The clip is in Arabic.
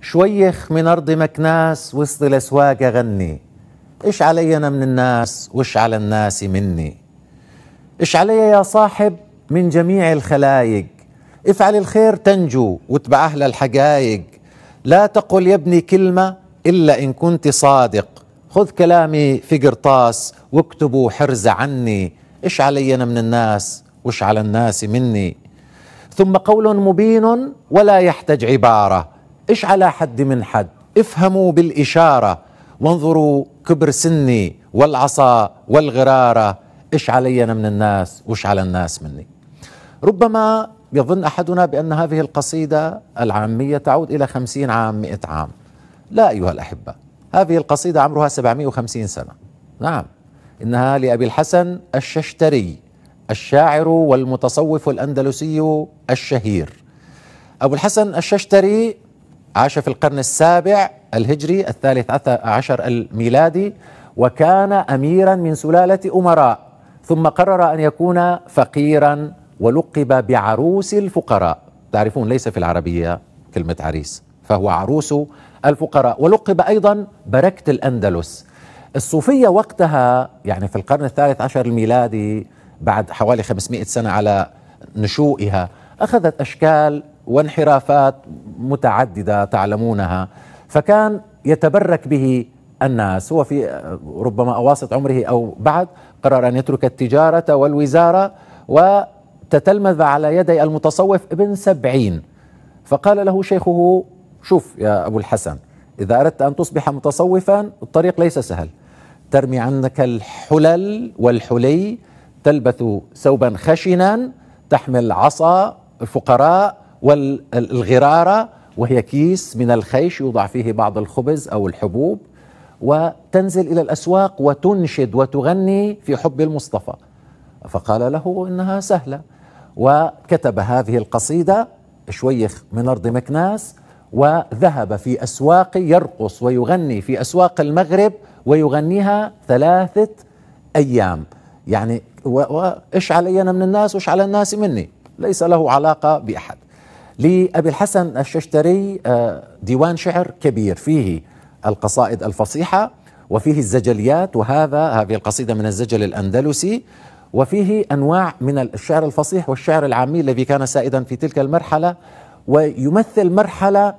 شويخ من أرض مكناس وسط الأسواق أغني إيش علي أنا من الناس وإيش على الناس مني إيش علي يا صاحب من جميع الخلايق افعل الخير تنجو واتبع أهل الحقايق لا تقل يا ابني كلمة إلا إن كنت صادق خذ كلامي في قرطاس واكتبوا حرز عني إيش علي أنا من الناس وإيش على الناس مني ثم قول مبين ولا يحتج عباره إيش على حد من حد افهموا بالإشارة وانظروا كبر سني والعصا والغرارة إيش علي أنا من الناس وإيش على الناس مني ربما يظن أحدنا بأن هذه القصيدة العامية تعود إلى خمسين عام مئة عام لا أيها الأحبة هذه القصيدة عمرها 750 سنة نعم إنها لأبي الحسن الششتري الشاعر والمتصوف الأندلسي الشهير أبو الحسن الششتري عاش في القرن السابع الهجري الثالث عشر الميلادي وكان أميرا من سلالة أمراء ثم قرر أن يكون فقيرا ولقب بعروس الفقراء تعرفون ليس في العربية كلمة عريس فهو عروس الفقراء ولقب أيضا بركة الأندلس الصوفية وقتها يعني في القرن الثالث عشر الميلادي بعد حوالي 500 سنة على نشوئها أخذت أشكال وانحرافات متعدده تعلمونها فكان يتبرك به الناس هو في ربما اواسط عمره او بعد قرر ان يترك التجاره والوزاره وتتلمذ على يدي المتصوف ابن سبعين فقال له شيخه شوف يا ابو الحسن اذا اردت ان تصبح متصوفا الطريق ليس سهل ترمي عنك الحلل والحلي تلبث ثوبا خشنا تحمل عصا الفقراء والغرارة وهي كيس من الخيش يوضع فيه بعض الخبز أو الحبوب وتنزل إلى الأسواق وتنشد وتغني في حب المصطفى فقال له إنها سهلة وكتب هذه القصيدة شويخ من أرض مكناس وذهب في أسواق يرقص ويغني في أسواق المغرب ويغنيها ثلاثة أيام يعني علي أنا من الناس على الناس مني ليس له علاقة بأحد لأبي الحسن الششتري آه، ديوان شعر كبير فيه القصائد الفصيحة وفيه الزجليات وهذا هذه القصيدة من الزجل الأندلسي وفيه أنواع من الشعر الفصيح والشعر العامي الذي كان سائدا في تلك المرحلة ويمثل مرحلة